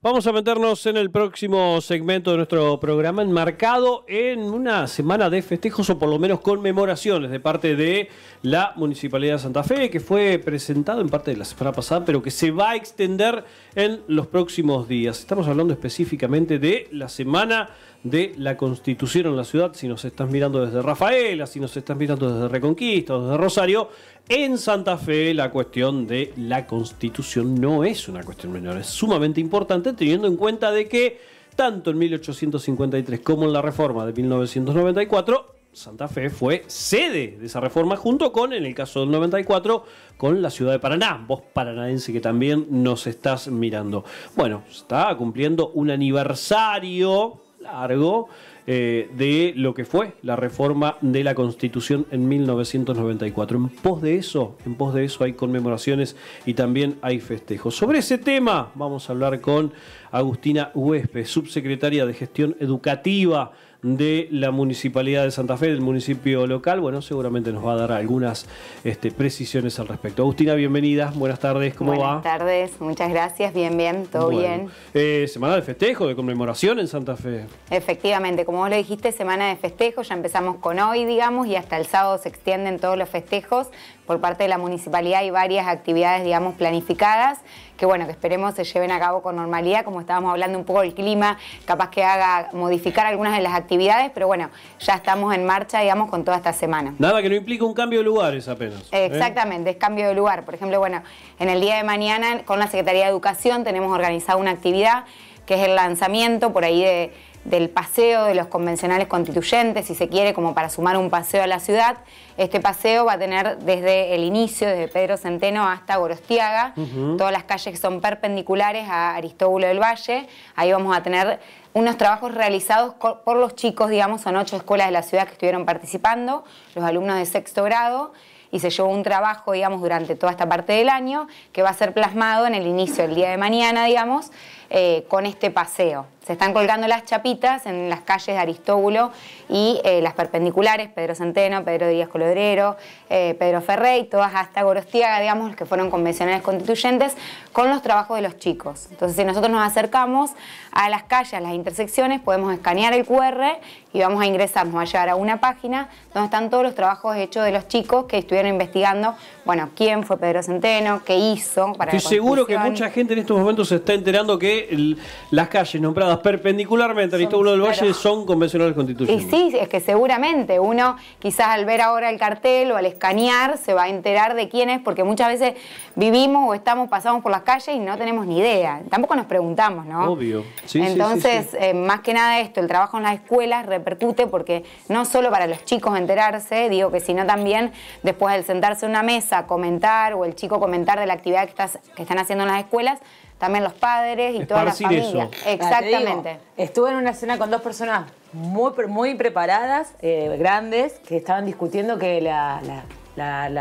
Vamos a meternos en el próximo segmento de nuestro programa, enmarcado en una semana de festejos o por lo menos conmemoraciones de parte de la Municipalidad de Santa Fe, que fue presentado en parte de la semana pasada, pero que se va a extender en los próximos días. Estamos hablando específicamente de la semana de la Constitución en la ciudad, si nos estás mirando desde Rafaela, si nos estás mirando desde Reconquista desde Rosario, en Santa Fe la cuestión de la Constitución no es una cuestión menor, es sumamente importante teniendo en cuenta de que tanto en 1853 como en la reforma de 1994 Santa Fe fue sede de esa reforma junto con, en el caso del 94, con la ciudad de Paraná. Vos paranaense que también nos estás mirando. Bueno, está cumpliendo un aniversario largo eh, de lo que fue la reforma de la Constitución en 1994. En pos de eso, en pos de eso hay conmemoraciones y también hay festejos. Sobre ese tema vamos a hablar con Agustina Huespe, subsecretaria de Gestión Educativa de la Municipalidad de Santa Fe, del municipio local. Bueno, seguramente nos va a dar algunas este, precisiones al respecto. Agustina, bienvenida, buenas tardes, ¿cómo va? Buenas tardes, muchas gracias, bien, bien, todo bien. Eh, semana de festejo, de conmemoración en Santa Fe. Efectivamente, como vos lo dijiste, semana de festejo, ya empezamos con hoy, digamos, y hasta el sábado se extienden todos los festejos por parte de la municipalidad hay varias actividades, digamos, planificadas, que bueno, que esperemos se lleven a cabo con normalidad, como estábamos hablando un poco del clima, capaz que haga modificar algunas de las actividades, pero bueno, ya estamos en marcha, digamos, con toda esta semana. Nada que no implique un cambio de lugares apenas. ¿eh? Exactamente, es cambio de lugar. Por ejemplo, bueno, en el día de mañana con la Secretaría de Educación tenemos organizada una actividad que es el lanzamiento por ahí de del paseo de los convencionales constituyentes, si se quiere, como para sumar un paseo a la ciudad. Este paseo va a tener desde el inicio, desde Pedro Centeno hasta Gorostiaga, todas las calles que son perpendiculares a Aristóbulo del Valle. Ahí vamos a tener unos trabajos realizados por los chicos, digamos, son ocho escuelas de la ciudad que estuvieron participando, los alumnos de sexto grado y se llevó un trabajo, digamos, durante toda esta parte del año que va a ser plasmado en el inicio del día de mañana, digamos, eh, con este paseo. Se están colgando las chapitas en las calles de Aristóbulo y eh, las perpendiculares, Pedro Centeno, Pedro Díaz Colodrero, eh, Pedro Ferrey, todas hasta Gorostiaga, digamos, que fueron convencionales constituyentes, con los trabajos de los chicos. Entonces, si nosotros nos acercamos a las calles, a las intersecciones, podemos escanear el QR y vamos a ingresar, nos va a llegar a una página donde están todos los trabajos hechos de los chicos que estuvieron investigando, bueno, quién fue Pedro Centeno, qué hizo para Estoy seguro que mucha gente en estos momentos se está enterando que las calles nombradas perpendicularmente al uno del Valle son convencionales constitucionales. Y sí, es que seguramente uno quizás al ver ahora el cartel o al escanear se va a enterar de quién es, porque muchas veces vivimos o estamos, pasamos por las calles y no tenemos ni idea. Tampoco nos preguntamos, ¿no? Obvio. Entonces, eh, más que nada esto, el trabajo en las escuelas repercute porque no solo para los chicos enterarse, digo que sino también después del sentarse a una mesa, comentar o el chico comentar de la actividad que están haciendo en las escuelas, también los padres y toda la familia. Ah, Exactamente. estuve en una cena con dos personas muy, muy preparadas, eh, grandes, que estaban discutiendo que la,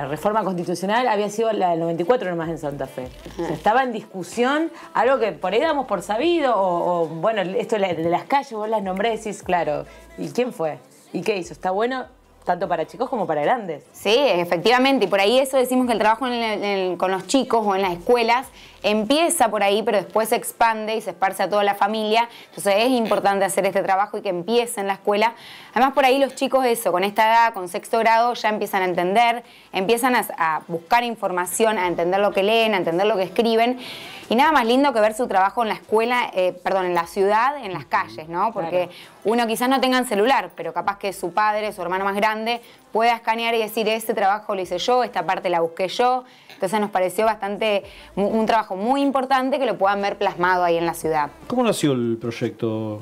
reforma constitucional había sido la del 94 nomás en Santa Fe. estaba en discusión algo que por ahí damos por sabido, o, bueno, esto de las calles, vos las nombré, decís, claro, ¿y quién fue? ¿Y qué hizo? ¿Está bueno? tanto para chicos como para grandes. Sí, efectivamente, y por ahí eso decimos que el trabajo con los chicos o en las escuelas empieza por ahí, pero después se expande y se esparce a toda la familia, entonces es importante hacer este trabajo y que empiece en la escuela. Además, por ahí los chicos eso, con esta edad, con sexto grado, ya empiezan a entender, empiezan a buscar información, a entender lo que leen, a entender lo que escriben, y nada más lindo que ver su trabajo en la escuela, eh, perdón, en la ciudad, en las calles, ¿no? Porque uno quizás no tenga celular, pero capaz que su padre, su hermano más grande, pueda escanear y decir, este trabajo lo hice yo, esta parte la busqué yo. Entonces nos pareció bastante un trabajo muy importante que lo puedan ver plasmado ahí en la ciudad. ¿Cómo nació el proyecto?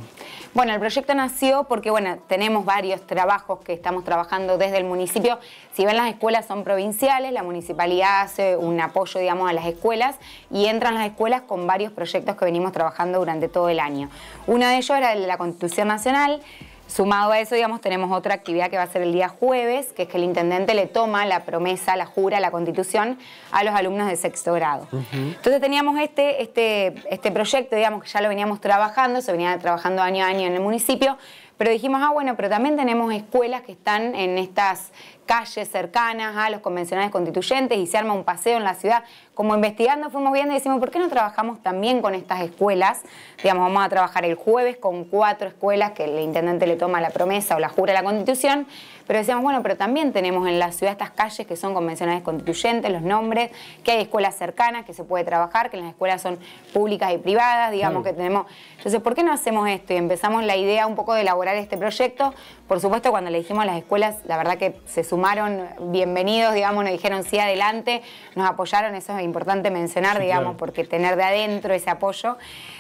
Bueno, el proyecto nació porque, bueno, tenemos varios trabajos que estamos trabajando desde el municipio. Si ven las escuelas son provinciales, la municipalidad hace un apoyo, digamos, a las escuelas y entran las escuelas con varios proyectos que venimos trabajando durante todo el año. Uno de ellos era la Constitución Nacional, Sumado a eso, digamos, tenemos otra actividad que va a ser el día jueves, que es que el intendente le toma la promesa, la jura, la constitución a los alumnos de sexto grado. Entonces teníamos este, este, este proyecto, digamos, que ya lo veníamos trabajando, se venía trabajando año a año en el municipio, pero dijimos, ah, bueno, pero también tenemos escuelas que están en estas calles cercanas a los convencionales constituyentes y se arma un paseo en la ciudad. Como investigando fuimos viendo y decimos, ¿por qué no trabajamos también con estas escuelas? Digamos, vamos a trabajar el jueves con cuatro escuelas que el intendente le toma la promesa o la jura a la constitución, pero decíamos, bueno, pero también tenemos en la ciudad estas calles que son convencionales constituyentes, los nombres, que hay escuelas cercanas que se puede trabajar, que las escuelas son públicas y privadas, digamos que tenemos... Entonces, ¿por qué no hacemos esto? Y empezamos la idea un poco de elaborar este proyecto. Por supuesto, cuando le dijimos a las escuelas, la verdad que se sumaron bienvenidos, digamos, nos dijeron sí adelante, nos apoyaron, eso es importante mencionar, digamos, porque tener de adentro ese apoyo.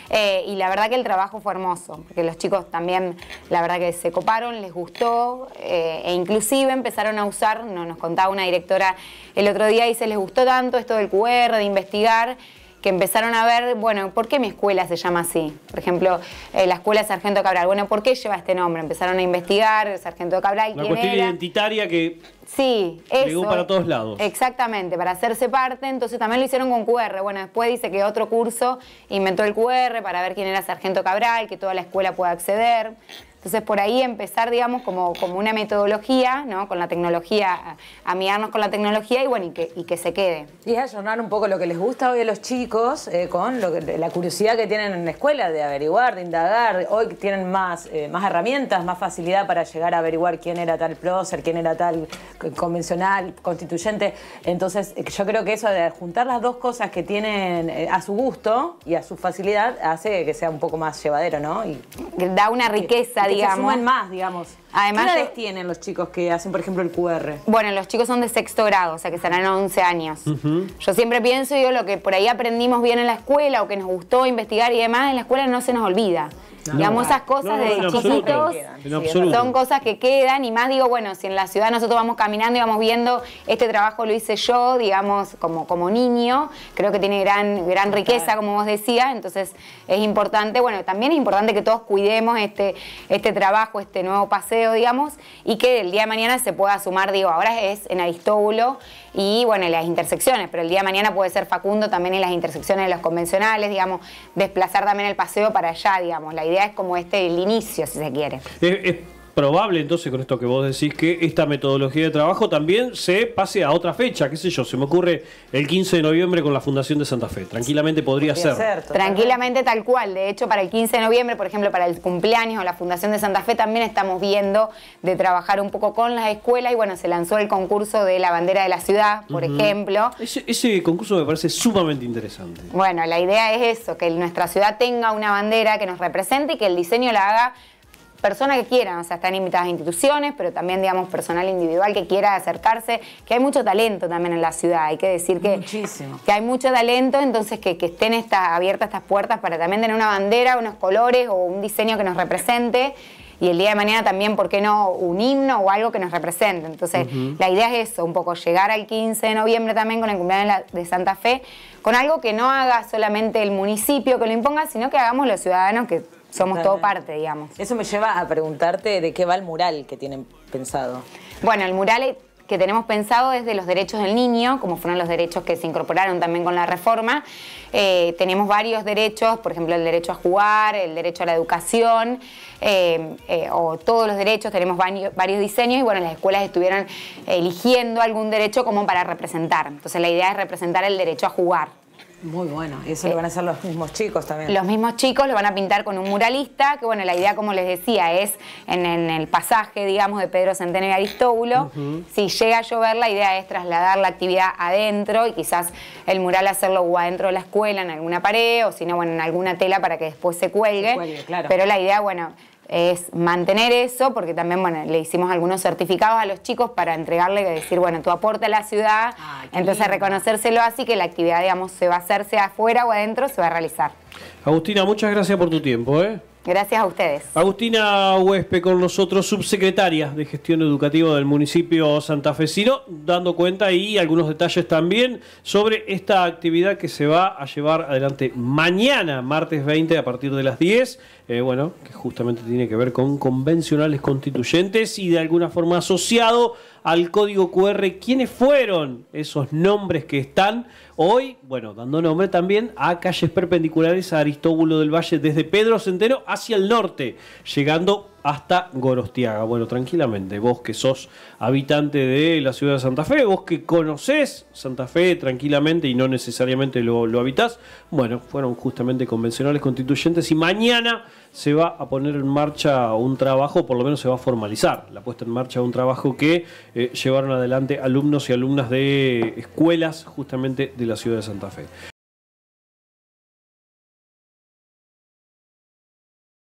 Eh, y la verdad que el trabajo fue hermoso, porque los chicos también, la verdad que se coparon, les gustó, eh, e inclusive empezaron a usar, nos, nos contaba una directora el otro día, y se les gustó tanto esto del QR, de investigar, que empezaron a ver, bueno, ¿por qué mi escuela se llama así? Por ejemplo, eh, la escuela Sargento Cabral, bueno, ¿por qué lleva este nombre? Empezaron a investigar, Sargento Cabral, La cuestión identitaria que Sí, eso. para todos lados. Exactamente, para hacerse parte. Entonces también lo hicieron con QR. Bueno, después dice que otro curso inventó el QR para ver quién era Sargento Cabral, que toda la escuela pueda acceder. Entonces, por ahí empezar, digamos, como, una metodología, ¿no? Con la tecnología, a amigarnos con la tecnología y bueno, y que, y que se quede. Y es ayornar un poco lo que les gusta hoy a los chicos eh, con lo que, la curiosidad que tienen en la escuela de averiguar, de indagar. Hoy tienen más, eh, más herramientas, más facilidad para llegar a averiguar quién era tal prócer, quién era tal convencional, constituyente. Entonces, eh, yo creo que eso de juntar las dos cosas que tienen a su gusto y a su facilidad hace que sea un poco más llevadero, ¿no? Y, da una riqueza, digamos digamos. Se más, digamos. Además, ¿Qué edades tienen los chicos que hacen, por ejemplo, el QR? Bueno, los chicos son de sexto grado, o sea que serán 11 años. Yo siempre pienso y digo lo que por ahí aprendimos bien en la escuela o que nos gustó investigar y demás, en la escuela no se nos olvida. Digamos, esas cosas de chiquitos son cosas que quedan y más digo, bueno, si en la ciudad nosotros vamos caminando y vamos viendo, este trabajo lo hice yo, digamos, como, como niño, creo que tiene gran, gran riqueza, como vos decías, entonces es importante, bueno, también es importante que todos cuidemos este, este trabajo, este nuevo paseo digamos, y que el día de mañana se pueda sumar, digo, ahora es en Aristóbulo y bueno, en las intersecciones, pero el día de mañana puede ser Facundo también en las intersecciones de los convencionales, digamos, desplazar también el paseo para allá, digamos. La idea es como este, el inicio, si se quiere. Eh, eh, probable entonces con esto que vos decís que esta metodología de trabajo también se pase a otra fecha, qué sé yo, se me ocurre el 15 de noviembre con la Fundación de Santa Fe, tranquilamente podría, ser. tranquilamente tal cual, de hecho para el 15 de noviembre, por ejemplo, para el cumpleaños o la Fundación de Santa Fe también estamos viendo de trabajar un poco con las escuelas y bueno, se lanzó el concurso de la bandera de la ciudad, por ejemplo. ese concurso me parece sumamente interesante. Bueno, la idea es eso, que nuestra ciudad tenga una bandera que nos represente y que el diseño la haga Persona que quieran, o sea, están invitadas instituciones, pero también, digamos, personal individual que quiera acercarse, que hay mucho talento también en la ciudad, hay que decir que, Muchísimo. que hay mucho talento, entonces que, estén abiertas estas puertas para también tener una bandera, unos colores o un diseño que nos represente y el día de mañana también, ¿por qué no un himno o algo que nos represente? Entonces, la idea es eso, un poco llegar al 15 de noviembre también con el cumpleaños de Santa Fe, con algo que no haga solamente el municipio que lo imponga, sino que hagamos los ciudadanos que somos todo parte, digamos. Eso me lleva a preguntarte de qué va el mural que tienen pensado. Bueno, el mural que tenemos pensado es de los derechos del niño, como fueron los derechos que se incorporaron también con la reforma. Eh, tenemos varios derechos, por ejemplo, el derecho a jugar, el derecho a la educación, eh, eh, o todos los derechos, tenemos varios diseños y bueno, las escuelas estuvieron eligiendo algún derecho como para representar. Entonces la idea es representar el derecho a jugar. Muy bueno, y eso eh, lo van a hacer los mismos chicos también. Los mismos chicos lo van a pintar con un muralista, que bueno, la idea, como les decía, es en, el pasaje, digamos, de Pedro Centeno y Aristóbulo, si llega a llover, la idea es trasladar la actividad adentro y quizás el mural hacerlo adentro de la escuela, en alguna pared, o si no, bueno, en alguna tela para que después se cuelgue. Pero la idea, bueno, es mantener eso, porque también bueno, le hicimos algunos certificados a los chicos para entregarle y decir, bueno, tú aportas a la ciudad, ah, entonces reconocérselo así que la actividad, digamos, se va a hacer sea afuera o adentro, se va a realizar. Agustina, muchas gracias por tu tiempo. ¿eh? Gracias a ustedes. Agustina Huespe con nosotros, subsecretaria de Gestión Educativa del municipio Santa santafesino, dando cuenta y algunos detalles también sobre esta actividad que se va a llevar adelante mañana, martes 20, a partir de las 10, eh, bueno, que justamente tiene que ver con convencionales constituyentes y de alguna forma asociado al código QR quiénes fueron esos nombres que están hoy, bueno, dando nombre también a calles perpendiculares a Aristóbulo del Valle desde Pedro Centeno hacia el norte, llegando hasta Gorostiaga. Bueno, tranquilamente, vos que sos habitante de la ciudad de Santa Fe, vos que conocés Santa Fe tranquilamente y no necesariamente lo, lo habitás, bueno, fueron justamente convencionales constituyentes y mañana se va a poner en marcha un trabajo, por lo menos se va a formalizar la puesta en marcha de un trabajo que eh, llevaron adelante alumnos y alumnas de escuelas justamente de la ciudad de Santa Fe.